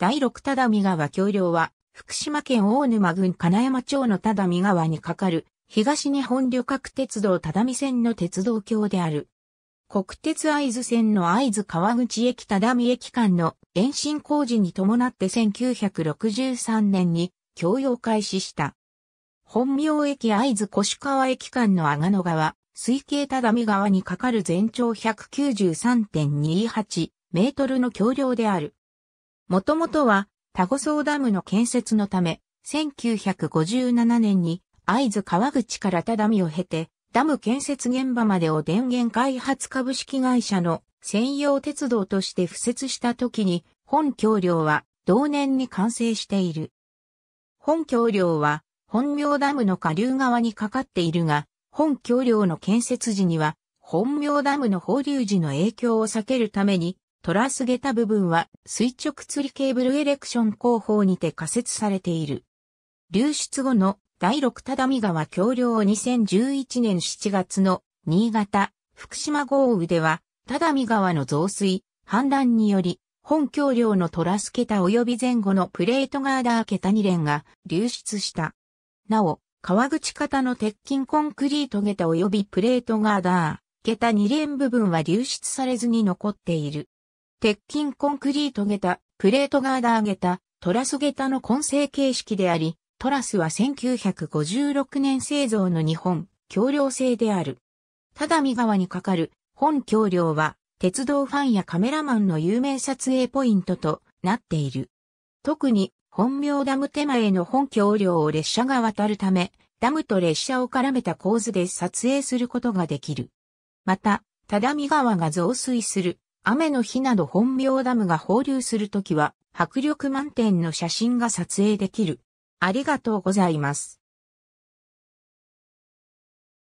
第六只見川橋梁は、福島県大沼郡金山町の只見川に架かる、東日本旅客鉄道只見線の鉄道橋である。国鉄合津線の合津川口駅只見駅間の延伸工事に伴って1963年に供梁開始した。本名駅会津越川駅間の阿賀野川、水系只見川に架かる全長193.28メートルの橋梁である。もともとは、タゴソーダムの建設のため、1957年に、会津川口から只見を経て、ダム建設現場までを電源開発株式会社の専用鉄道として付設した時に、本橋梁は同年に完成している。本橋梁は本名ダムの下流側にかかっているが、本橋梁の建設時には本名ダムの放流時の影響を避けるためにトラスゲタ部分は垂直釣りケーブルエレクション工法にて仮設されている。流出後の第六只見川橋梁2011年7月の新潟、福島豪雨では、只見川の増水、氾濫により、本橋梁のトラス桁及び前後のプレートガーダー桁2連が流出した。なお、川口型の鉄筋コンクリート桁及びプレートガーダー、桁2連部分は流出されずに残っている。鉄筋コンクリート下駄、プレートガーダー下駄、トラス下駄の混成形式であり、トラスは1956年製造の日本、橋梁製である。ただ見川に架かる本橋梁は、鉄道ファンやカメラマンの有名撮影ポイントとなっている。特に、本名ダム手前の本橋梁を列車が渡るため、ダムと列車を絡めた構図で撮影することができる。また、只見川が増水する雨の日など本名ダムが放流するときは、迫力満点の写真が撮影できる。ありがとうございます。